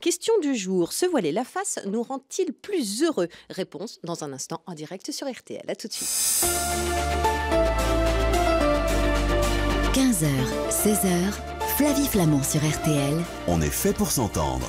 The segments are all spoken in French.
Question du jour, se voiler la face nous rend-il plus heureux Réponse dans un instant en direct sur RTL. A tout de suite. 15h, 16h, Flavie Flamand sur RTL. On est fait pour s'entendre.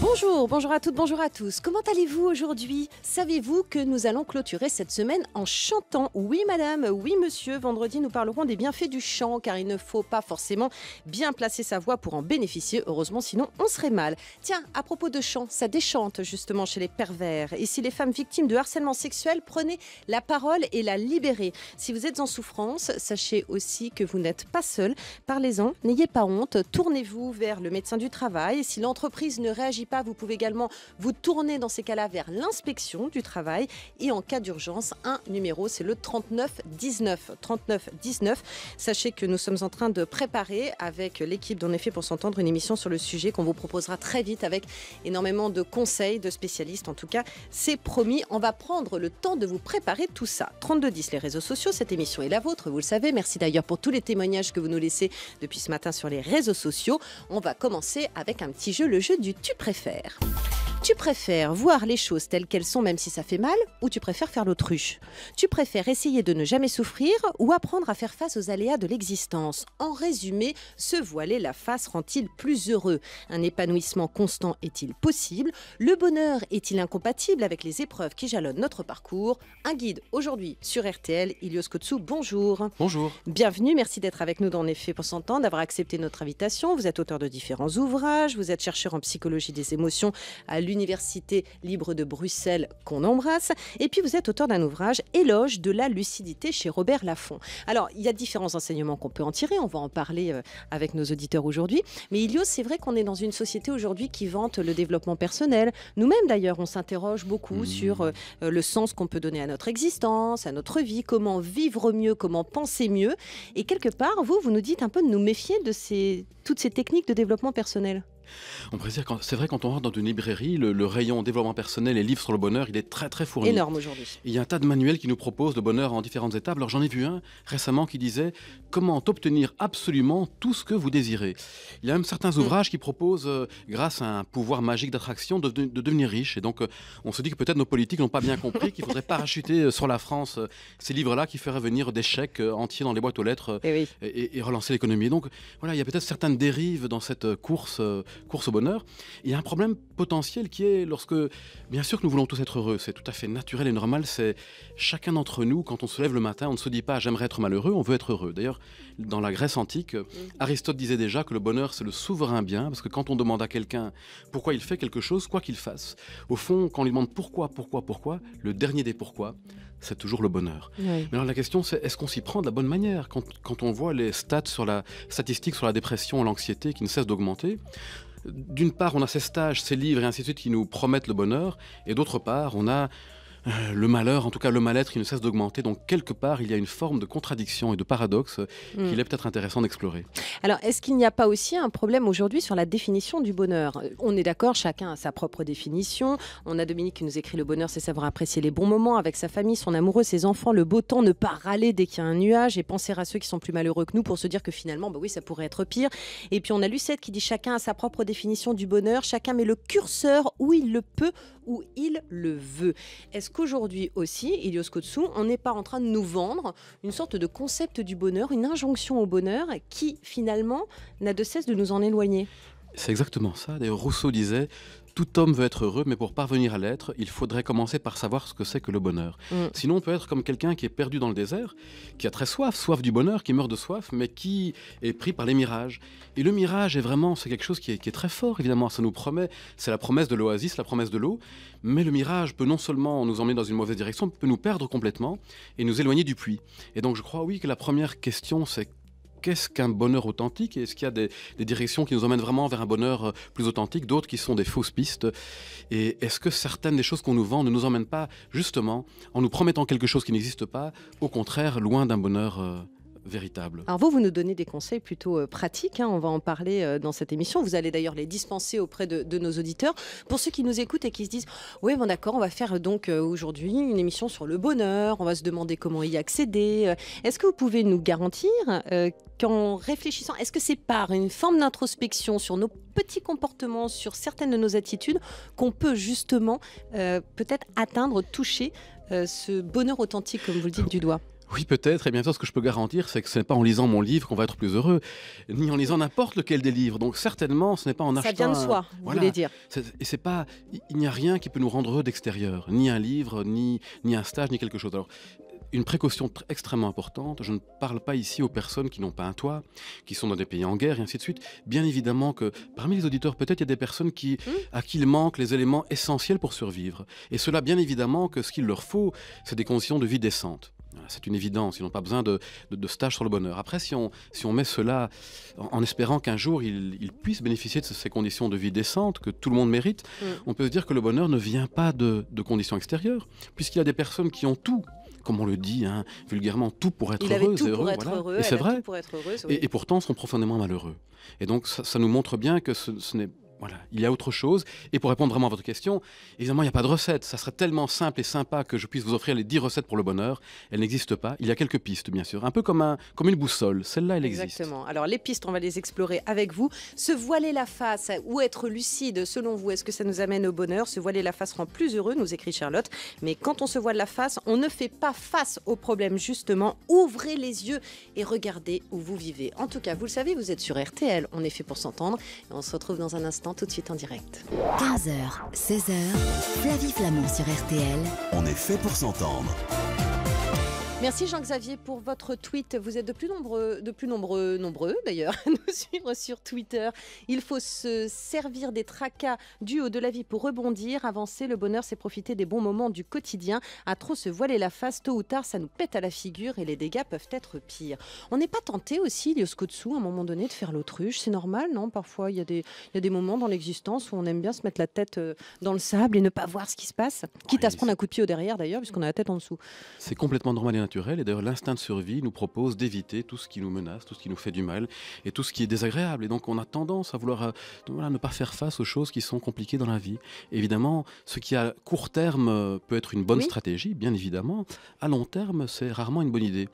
Bonjour, bonjour à toutes, bonjour à tous. Comment allez-vous aujourd'hui Savez-vous que nous allons clôturer cette semaine en chantant Oui madame, oui monsieur, vendredi nous parlerons des bienfaits du chant car il ne faut pas forcément bien placer sa voix pour en bénéficier, heureusement sinon on serait mal. Tiens, à propos de chant, ça déchante justement chez les pervers et si les femmes victimes de harcèlement sexuel, prenez la parole et la libérez. Si vous êtes en souffrance, sachez aussi que vous n'êtes pas seul, parlez-en, n'ayez pas honte, tournez-vous vers le médecin du travail si l'entreprise ne réagit pas, vous pouvez également vous tourner dans ces cas-là vers l'inspection du travail. Et en cas d'urgence, un numéro, c'est le 3919. 3919. Sachez que nous sommes en train de préparer avec l'équipe d'En effet pour s'entendre une émission sur le sujet qu'on vous proposera très vite avec énormément de conseils de spécialistes. En tout cas, c'est promis. On va prendre le temps de vous préparer tout ça. 3210, les réseaux sociaux, cette émission est la vôtre, vous le savez. Merci d'ailleurs pour tous les témoignages que vous nous laissez depuis ce matin sur les réseaux sociaux. On va commencer avec un petit jeu, le jeu du tu préfères faire. Tu préfères voir les choses telles qu'elles sont même si ça fait mal ou tu préfères faire l'autruche Tu préfères essayer de ne jamais souffrir ou apprendre à faire face aux aléas de l'existence En résumé, se voiler la face rend-il plus heureux Un épanouissement constant est-il possible Le bonheur est-il incompatible avec les épreuves qui jalonnent notre parcours Un guide aujourd'hui sur RTL, Ilios Kotsou, bonjour. Bonjour. Bienvenue, merci d'être avec nous dans Effet pour s'entendre, d'avoir accepté notre invitation. Vous êtes auteur de différents ouvrages, vous êtes chercheur en psychologie des émotions à Université libre de Bruxelles qu'on embrasse. Et puis vous êtes auteur d'un ouvrage Éloge de la lucidité chez Robert Laffont. Alors il y a différents enseignements qu'on peut en tirer, on va en parler euh, avec nos auditeurs aujourd'hui. Mais Ilio, c'est vrai qu'on est dans une société aujourd'hui qui vante le développement personnel. Nous-mêmes d'ailleurs, on s'interroge beaucoup mmh. sur euh, euh, le sens qu'on peut donner à notre existence, à notre vie, comment vivre mieux, comment penser mieux. Et quelque part, vous, vous nous dites un peu de nous méfier de toutes ces techniques de développement personnel. On c'est vrai, quand on rentre dans une librairie, le, rayon développement personnel et livres sur le bonheur, il est très très fourni. Énorme aujourd'hui. Il y a un tas de manuels qui nous proposent le bonheur en différentes étapes. Alors j'en ai vu un récemment qui disait comment obtenir absolument tout ce que vous désirez. Il y a même certains mm. ouvrages qui proposent, euh, grâce à un pouvoir magique d'attraction, de, devenir riche. Et donc euh, on se dit que peut-être nos politiques n'ont pas bien compris qu'il faudrait parachuter euh, sur la France ces livres-là qui feraient venir des chèques entiers dans les boîtes aux lettres eh et, et, relancer l'économie. Donc voilà, il y a peut-être certaines dérives dans cette course course au bonheur, il y a un problème potentiel qui est lorsque, bien sûr que nous voulons tous être heureux, c'est tout à fait naturel et normal, c'est chacun d'entre nous, quand on se lève le matin, on ne se dit pas j'aimerais être malheureux, on veut être heureux. D'ailleurs, dans la Grèce antique, mm. Aristote disait déjà que le bonheur c'est le souverain bien, parce que quand on demande à quelqu'un pourquoi il fait quelque chose, quoi qu'il fasse, au fond, quand on lui demande pourquoi, pourquoi, pourquoi, le dernier des pourquoi, c'est toujours le bonheur. Mais alors la question, c'est est-ce qu'on s'y prend de la bonne manière quand, quand, on voit les stats sur la statistique sur la dépression l'anxiété qui ne cessent d'augmenter, d'une part, on a ces stages, ces livres et ainsi de suite qui nous promettent le bonheur, et d'autre part, on a euh, le malheur, en tout cas le mal-être, il ne cesse d'augmenter. Donc quelque part, il y a une forme de contradiction et de paradoxe hmm. qu'il est peut-être intéressant d'explorer. Alors, est-ce qu'il n'y a pas aussi un problème aujourd'hui sur la définition du bonheur euh, On est d'accord, chacun a sa propre définition. On a Dominique qui nous écrit le bonheur, c'est savoir apprécier les bons moments avec sa famille, son amoureux, ses enfants, le beau temps, ne pas râler dès qu'il y a un nuage et penser à ceux qui sont plus malheureux que nous pour se dire que finalement, bah oui, ça pourrait être pire. Et puis on a Lucette qui dit chacun a sa propre définition du bonheur, chacun met le curseur où il le peut, où il le veut. Est-ce Aujourd'hui aussi, Ilios Kotsou, on n'est pas en train de nous vendre une sorte de concept du bonheur, une injonction au bonheur qui finalement n'a de cesse de nous en éloigner. C'est exactement ça. D'ailleurs, Rousseau disait tout homme veut être heureux, mais pour parvenir à l'être, il faudrait commencer par savoir ce que c'est que le bonheur. Mm. Sinon, on peut être comme quelqu'un qui est perdu dans le désert, qui a très soif, soif du bonheur, qui meurt de soif, mais qui est pris par les mirages. Et le mirage est vraiment, c'est quelque chose qui est, qui est, très fort, évidemment. Ça nous promet, c'est la promesse de l'oasis, la promesse de l'eau. Mais le mirage peut non seulement nous emmener dans une mauvaise direction, peut nous perdre complètement et nous éloigner du puits. Et donc, je crois, oui, que la première question, c'est qu'est-ce qu'un bonheur authentique Est-ce qu'il y a des, directions qui nous emmènent vraiment vers un bonheur euh, plus authentique, d'autres qui sont des fausses pistes Et est-ce que certaines des choses qu'on nous vend ne nous emmènent pas justement en nous promettant quelque chose qui n'existe pas, au contraire, loin d'un bonheur euh, véritable. Alors vous, vous nous donnez des conseils plutôt euh, pratiques, hein, on va en parler euh, dans cette émission. Vous allez d'ailleurs les dispenser auprès de, nos auditeurs. Pour ceux qui nous écoutent et qui se disent, oui, bon d'accord, on va faire euh, donc aujourd'hui une émission sur le bonheur, on va se demander comment y accéder. Est-ce que vous pouvez nous garantir qu'en réfléchissant, est-ce que c'est par une forme d'introspection sur nos petits comportements, sur certaines de nos attitudes, qu'on peut justement peut-être atteindre, toucher ce bonheur authentique, comme vous le dites, du doigt oui, peut-être. Et bien sûr, ce que je peux garantir, c'est que ce n'est pas en lisant mon livre qu'on va être plus heureux, ni en lisant n'importe lequel des livres. Donc certainement, ce n'est pas en achetant. Ça vient de soi, vous voulez dire. Et c'est pas, il n'y a rien qui peut nous rendre heureux d'extérieur, ni un livre, ni ni un stage, ni quelque chose. Alors une précaution extrêmement importante. Je ne parle pas ici aux personnes qui n'ont pas un toit, qui sont dans des pays en guerre et ainsi de suite. Bien évidemment que parmi les auditeurs, peut-être il y a des personnes qui, mmh. à qui il manque les éléments essentiels pour survivre. Et cela, bien évidemment, que ce qu'il leur faut, c'est des conditions de vie décentes. C'est une évidence, ils n'ont pas besoin de, de, stage sur le bonheur. Après, si on, met cela en, espérant qu'un jour ils puissent bénéficier de ces conditions de vie décentes que tout le monde mérite, mm. on peut se dire que le bonheur ne vient pas de, conditions extérieures, puisqu'il y a des personnes qui ont tout, comme on le dit hein, vulgairement, tout pour être heureux. heureux, et c'est vrai. Et, pourtant, sont profondément malheureux. Et donc, ça, nous montre bien que ce, ce n'est voilà, il y a autre chose. Et pour répondre vraiment à votre question, évidemment, il n'y a pas de recette. Ça serait tellement simple et sympa que je puisse vous offrir les 10 recettes pour le bonheur. Elles n'existent pas. Il y a quelques pistes, bien sûr. Un peu comme, une boussole. Celle-là, elle existe. Exactement. Alors, les pistes, on va les explorer avec vous. Se voiler la face ou être lucide, selon vous, est-ce que ça nous amène au bonheur Se voiler la face rend plus heureux, nous écrit Charlotte. Mais quand on se voile la face, on ne fait pas face au problème, justement. Ouvrez les yeux et regardez où vous vivez. En tout cas, vous le savez, vous êtes sur RTL. On est fait pour s'entendre. On se retrouve dans un instant tout de suite en direct. 15h, 16h, Flavie Flamand sur RTL. On est fait pour s'entendre. Merci Jean-Xavier pour votre tweet. Vous êtes de plus nombreux, de plus nombreux, nombreux d'ailleurs, à nous suivre sur Twitter. Il faut se servir des tracas du haut de la vie pour rebondir, avancer. Le bonheur, c'est profiter des bons moments du quotidien. À trop se voiler la face, tôt ou tard, ça nous pète à la figure et les dégâts peuvent être pires. On n'est pas tenté aussi, Lioscotsu, à un moment donné, de faire l'autruche. C'est normal, non Parfois, il y, a des, y a des moments dans l'existence où on aime bien se mettre la tête euh, dans le sable et ne pas voir ce qui se passe, quitte ah, à se prendre un coup de pied au derrière d'ailleurs, puisqu'on a la tête en dessous. C'est complètement normal et et d'ailleurs, l'instinct de survie nous propose d'éviter tout ce qui nous menace, tout ce qui nous fait du mal et tout ce qui est désagréable. Et donc, on a tendance à vouloir euh, ne pas faire face aux choses qui sont compliquées dans la vie. Évidemment, ce qui à court terme euh, peut être une bonne stratégie, bien évidemment. À long terme, c'est rarement une bonne idée.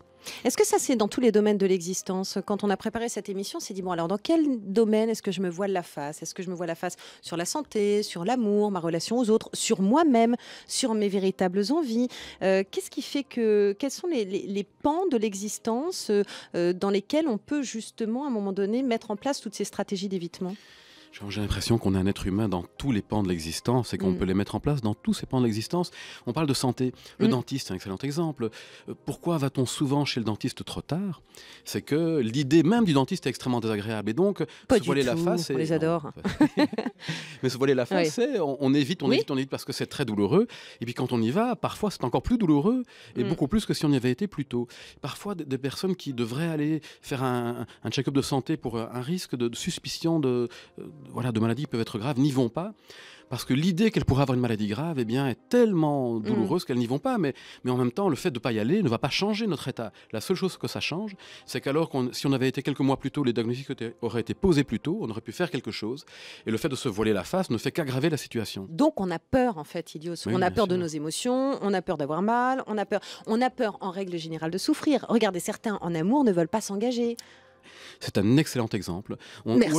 Est-ce que ça, c'est dans tous les domaines de l'existence Quand on a préparé cette émission, on s'est dit, bon, alors dans quel domaine est-ce que je me vois la face Est-ce que je me vois la face sur la santé, sur l'amour, ma relation aux autres, sur moi-même, sur mes véritables envies euh, Qu'est-ce qui fait que... Quels sont les, pans de l'existence euh, dans lesquels on peut justement, à un moment donné, mettre en place toutes ces stratégies d'évitement j'ai l'impression qu'on est un être humain dans tous les pans de l'existence et qu'on mm. peut les mettre en place dans tous ces pans de l'existence. On parle de santé. Le mm. dentiste est un excellent exemple. Euh, pourquoi va-t-on souvent chez le dentiste trop tard C'est que l'idée même du dentiste est extrêmement désagréable. Et donc, euh, Pas se voiler la face. On les adore. Mais se voiler la face, on, évite, on évite, on évite parce que c'est très douloureux. Et puis quand on y va, parfois c'est encore plus douloureux et mm. beaucoup plus que si on y avait été plus tôt. Parfois, des personnes qui devraient aller faire un, check-up de santé pour euh, un risque de, suspicion de voilà, de maladies peuvent être graves n'y vont pas parce que l'idée qu'elle pourraient avoir une maladie grave eh bien, est tellement mm. douloureuse qu'elles n'y vont pas. Mais, mais en même temps, le fait de ne pas y aller ne va pas changer notre état. La seule chose que ça change, c'est qu'alors si on avait été quelques mois plus tôt, les diagnostics auraient été posés plus tôt, on aurait pu faire quelque chose. Et le fait de se voiler la face ne fait qu'aggraver la situation. Donc on a peur, en fait, idiot. on a peur de nos émotions, on a peur d'avoir mal, on a peur, on a peur en règle générale de souffrir. Regardez, certains en amour ne veulent pas s'engager. C'est un excellent exemple. ou alors moi,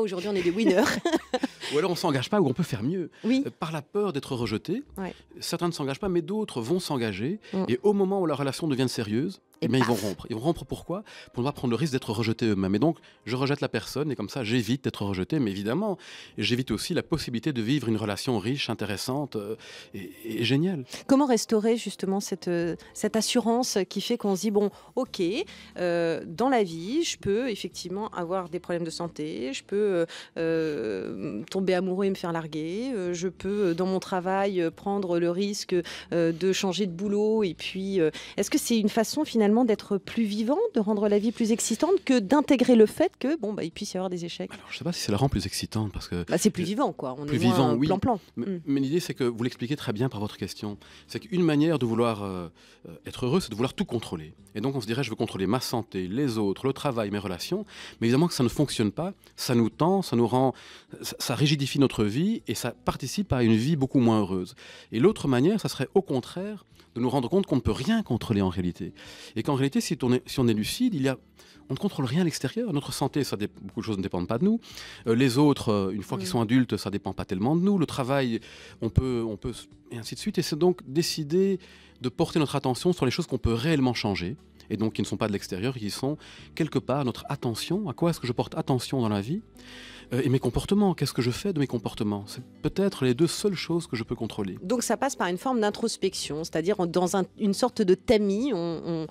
aujourd'hui, on est des winners. ou alors on s'engage pas ou on peut faire mieux. Euh, par la peur d'être rejeté, certains ne s'engagent pas, mais d'autres vont s'engager. Mm. Et au moment où la relation devient sérieuse, mais ils vont rompre. Ils vont rompre pourquoi Pour ne pas prendre le risque d'être rejetés eux-mêmes. Et donc, je rejette la personne et comme ça, j'évite d'être rejeté, mais évidemment, j'évite aussi la possibilité de vivre une relation riche, intéressante euh, et, géniale. Comment restaurer justement cette, euh, cette assurance qui fait qu'on se dit, bon, ok, euh, dans la vie, je peux effectivement avoir des problèmes de santé, je peux tomber amoureux et me faire larguer, je peux dans mon travail prendre le risque de changer de boulot. Et puis, est-ce que c'est une façon finalement d'être plus vivant, de rendre la vie plus excitante que d'intégrer le fait que bon bah, il puisse y avoir des échecs. Alors je sais pas si ça la rend plus excitante parce que bah, c'est plus vivant quoi. On plus est vivant, oui. plan plan. Mm. Mais, l'idée c'est que vous l'expliquez très bien par votre question, c'est qu'une manière de vouloir euh, euh, être heureux, c'est de vouloir tout contrôler. Et donc on se dirait je veux contrôler ma santé, les autres, le travail, mes relations, mais évidemment que ça ne fonctionne pas, ça nous tend, ça nous rend, ça rigidifie notre vie et ça participe à une vie beaucoup moins heureuse. Et l'autre manière, ça serait au contraire de nous rendre compte qu'on ne peut rien contrôler en réalité. Et en réalité, si on, est, lucide, il y a, on ne contrôle rien à l'extérieur. Notre santé, beaucoup de choses ne dépendent pas de nous. Euh, les autres, euh, une fois qu'ils mm. sont adultes, ça ne dépend pas tellement de nous. Le travail, on peut, on peut, et ainsi de suite. Et c'est donc décider de porter notre attention sur les choses qu'on peut réellement changer, et donc qui ne sont pas de l'extérieur, qui sont quelque part notre attention. À quoi est-ce que je porte attention dans la vie euh, et mes comportements. Qu'est-ce que je fais de mes comportements C'est peut-être les deux seules choses que je peux contrôler. Donc ça passe par une forme d'introspection, c'est-à-dire dans une sorte de tamis, on,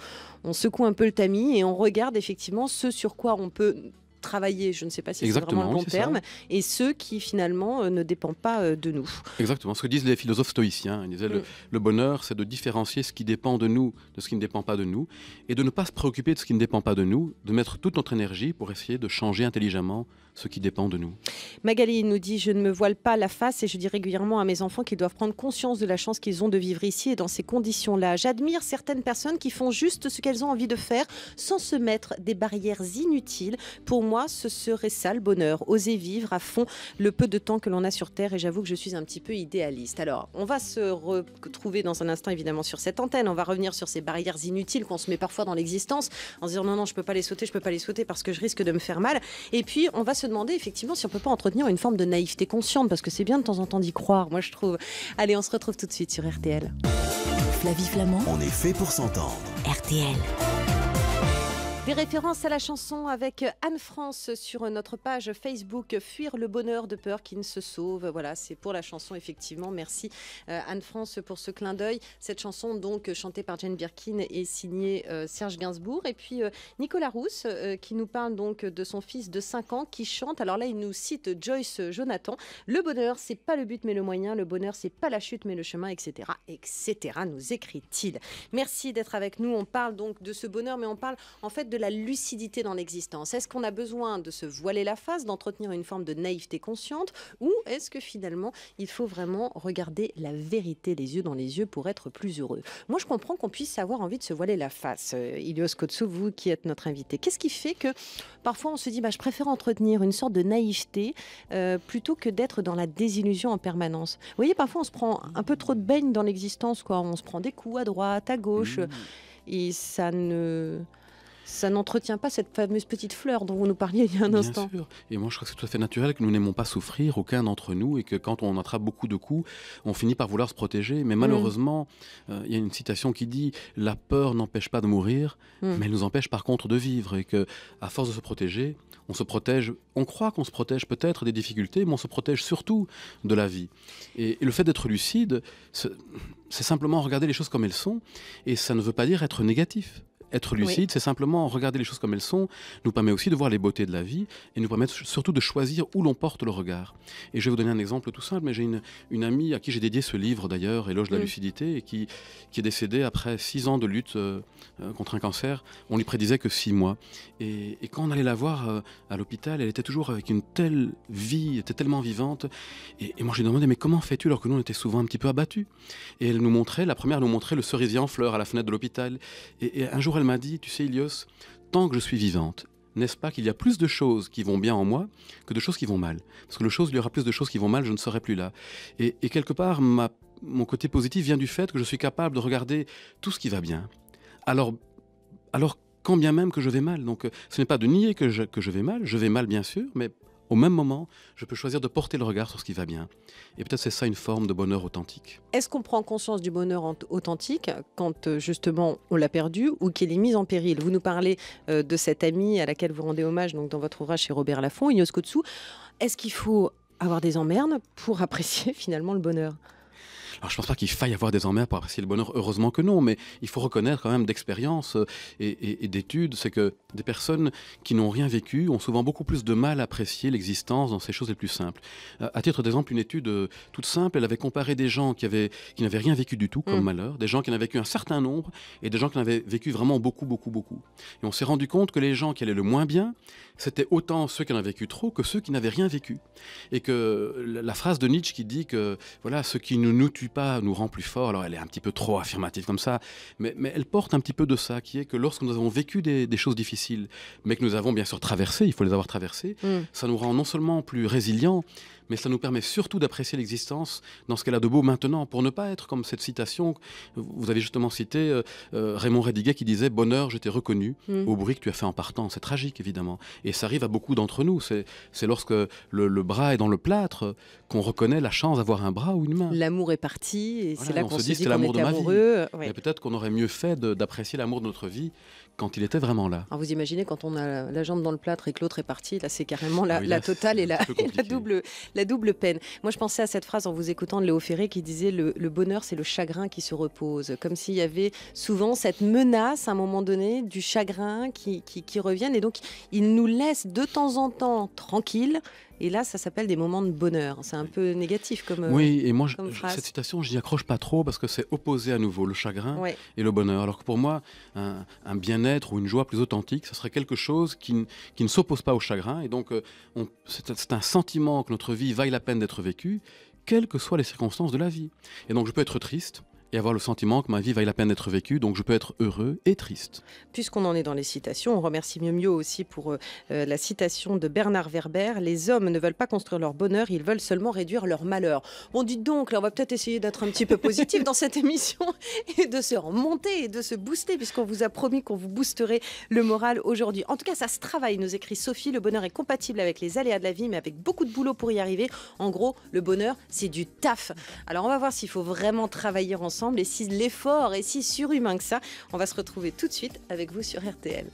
secoue un peu le tamis et on regarde effectivement ce sur quoi on peut travailler, je ne sais pas si c'est vraiment le bon terme, et ceux qui finalement euh, ne dépendent pas euh, de nous. Exactement, ce que disent les philosophes stoïciens. Ils disaient le, bonheur, c'est de différencier ce qui dépend de nous de ce qui ne dépend pas de nous, et de ne pas se préoccuper de ce qui ne dépend pas de nous, de mettre toute notre énergie pour essayer de changer intelligemment ce qui dépend de nous. Magali nous dit Je ne me voile pas la face et je dis régulièrement à mes enfants qu'ils doivent prendre conscience de la chance qu'ils ont de vivre ici et dans ces conditions-là. J'admire certaines personnes qui font juste ce qu'elles ont envie de faire sans se mettre des barrières inutiles. Pour moi, ce serait ça le bonheur oser vivre à fond le peu de temps que l'on a sur Terre et j'avoue que je suis un petit peu idéaliste. Alors, on va se retrouver dans un instant évidemment sur cette antenne. On va revenir sur ces barrières inutiles qu'on se met parfois dans l'existence en se disant non, non, je ne peux pas les sauter, je ne peux pas les sauter parce que je risque de me faire mal. Et puis, on va se demander effectivement si on peut pas entretenir une forme de naïveté consciente, parce que c'est bien de temps en temps d'y croire, moi je trouve. Allez, on se retrouve tout de suite sur RTL. la vie Flamand. On est fait pour s'entendre. RTL. Des références à la chanson avec Anne-France sur notre page Facebook Fuir le bonheur de peur qui ne se sauve. Voilà, c'est pour la chanson effectivement. Merci euh, Anne-France pour ce clin d'œil. Cette chanson donc chantée par Jane Birkin et signée euh, Serge Gainsbourg et puis euh, Nicolas Rousse qui nous parle donc de son fils de 5 ans qui chante. Alors là, il nous cite Joyce Jonathan. Le bonheur, c'est pas le but mais le moyen. Le bonheur, c'est pas la chute mais le chemin, etc., etc. Nous écrit-il. Merci d'être avec nous. On parle donc de ce bonheur, mais on parle en fait de de la lucidité dans l'existence Est-ce qu'on a besoin de se voiler la face, d'entretenir une forme de naïveté consciente Ou est-ce que finalement, il faut vraiment regarder la vérité les yeux dans les yeux pour être plus heureux Moi, je comprends qu'on puisse avoir envie de se voiler la face. Euh, Ilios Kotsou, vous qui êtes notre invité, qu'est-ce qui fait que parfois on se dit bah, je préfère entretenir une sorte de naïveté euh, plutôt que d'être dans la désillusion en permanence Vous voyez, parfois on se prend un peu trop de baigne dans l'existence, quoi. on se prend des coups à droite, à gauche. Mmh. Et ça ne, ça n'entretient pas cette fameuse petite fleur dont vous nous parliez il y a un Bien instant. Sûr. Et moi, je crois que c'est tout à fait naturel que nous n'aimons pas souffrir, aucun d'entre nous, et que quand on attrape beaucoup de coups, on finit par vouloir se protéger. Mais mm. malheureusement, euh, il y a une citation qui dit La peur n'empêche pas de mourir, mm. mais elle nous empêche par contre de vivre. Et que, à force de se protéger, on se protège, on croit qu'on se protège peut-être des difficultés, mais on se protège surtout de la vie. et le fait d'être lucide, c'est simplement regarder les choses comme elles sont, et ça ne veut pas dire être négatif. Être lucide, c'est simplement regarder les choses comme elles sont, nous permet aussi de voir les beautés de la vie et nous permet surtout de choisir où l'on porte le regard. Et je vais vous donner un exemple tout simple, mais j'ai une, amie à qui j'ai dédié ce livre d'ailleurs, Éloge de la mm. lucidité, et qui, qui est décédée après six ans de lutte euh, euh, contre un cancer. On lui prédisait que six mois. Et, quand on allait la voir euh, à l'hôpital, elle était toujours avec une telle vie, était tellement vivante. Et, moi, je lui demandais, mais comment fais-tu alors que nous, on était souvent un petit peu abattus Et elle nous montrait, la première nous montrait le cerisier en fleurs à la fenêtre de l'hôpital. Et, et un jour, elle m'a dit, tu sais Ilios, tant que je suis vivante, n'est-ce pas qu'il y a plus de choses qui vont bien en moi que de choses qui vont mal Parce que le chose, il y aura plus de choses qui vont mal, je ne serai plus là. Et, quelque part, mon côté positif vient du fait que je suis capable de regarder tout ce qui va bien. Alors, alors quand bien même que je vais mal. Donc euh, ce n'est pas de nier que je vais mal, je vais mal bien sûr, mais au même moment, je peux choisir de porter le regard sur ce qui va bien. Et peut-être c'est ça une forme de bonheur authentique. Est-ce qu'on prend conscience du bonheur authentique quand euh, justement on l'a perdu ou qu'il est mis en péril Vous nous parlez euh, de cette amie à laquelle vous rendez hommage donc dans votre ouvrage chez Robert Laffont, Ignos Kotsu. Est-ce qu'il faut avoir des emmerdes pour apprécier finalement le bonheur alors je pense pas qu'il faille avoir des emmerdes pour apprécier le bonheur, heureusement que non, mais il faut reconnaître quand même d'expérience euh, et, d'études, c'est que des personnes qui n'ont rien vécu ont souvent beaucoup plus de mal à apprécier l'existence dans ces choses les plus simples. Euh, à titre d'exemple, une étude euh, toute simple, elle avait comparé des gens qui n'avaient qui rien vécu du tout comme mm. malheur, des gens qui en avaient vécu un certain nombre et des gens qui en avaient vécu vraiment beaucoup, beaucoup, beaucoup. Et on s'est rendu compte que les gens qui allaient le moins bien, c'était autant ceux qui en avaient vécu trop que ceux qui n'avaient rien vécu. Et que la, phrase de Nietzsche qui dit que voilà, ce qui ne nous tue pas nous rend plus fort, alors elle est un petit peu trop affirmative comme ça, mais, elle porte un petit peu de ça, qui est que lorsque nous avons vécu des, choses difficiles, mais que nous avons bien sûr traversé, il faut les avoir traversées, mm. ça nous rend non seulement plus résilients, mais ça nous permet surtout d'apprécier l'existence dans ce qu'elle a de beau maintenant, pour ne pas être comme cette citation, vous avez justement cité euh, euh, Raymond Rediguet qui disait ⁇ Bonheur, j'étais reconnu mm. au bruit que tu as fait en partant ⁇ C'est tragique, évidemment. Et ça arrive à beaucoup d'entre nous. C'est lorsque le, bras est dans le plâtre qu'on reconnaît la chance d'avoir un bras ou une main. L'amour est parti, et c'est là qu'on se dit, dit l'amour de ma vie. Euh, peut-être qu'on aurait mieux fait d'apprécier l'amour de notre vie quand il était vraiment là. Alors vous imaginez quand on a la, jambe dans le plâtre et que l'autre est parti, là c'est carrément la, ah totale et la, double, la double peine. Moi, je pensais à cette phrase en vous écoutant de Léo Ferré qui disait le, bonheur, c'est le chagrin qui se repose. Comme s'il y avait souvent cette menace à un moment donné du chagrin qui, qui, Et donc, il nous laisse de temps en temps tranquille et là, ça s'appelle des moments de bonheur. C'est un peu négatif comme. Oui, et moi, cette citation, je n'y accroche pas trop parce que c'est opposé à nouveau le chagrin et le bonheur. Alors que pour moi, un, bien-être ou une joie plus authentique, ce serait quelque chose qui, qui ne s'oppose pas au chagrin. Et donc, euh, c'est un sentiment que notre vie vaille la peine d'être vécue, quelles que soient les circonstances de la vie. Et donc, je peux être triste et avoir le sentiment que ma vie vaille la peine d'être vécue, donc je peux être heureux et triste. Puisqu'on en est dans les citations, on remercie Mieux Mieux aussi pour euh, euh, la citation de Bernard Werber Les hommes ne veulent pas construire leur bonheur, ils veulent seulement réduire leur malheur. Bon, dites donc, là, on va peut-être essayer d'être un petit peu positif dans cette émission et de se remonter et de se booster, puisqu'on vous a promis qu'on vous boosterait le moral aujourd'hui. En tout cas, ça se travaille, nous écrit Sophie Le bonheur est compatible avec les aléas de la vie, mais avec beaucoup de boulot pour y arriver. En gros, le bonheur, c'est du taf. Alors, on va voir s'il faut vraiment travailler ensemble et si l'effort est si surhumain que ça. On va se retrouver tout de suite avec vous sur RTL.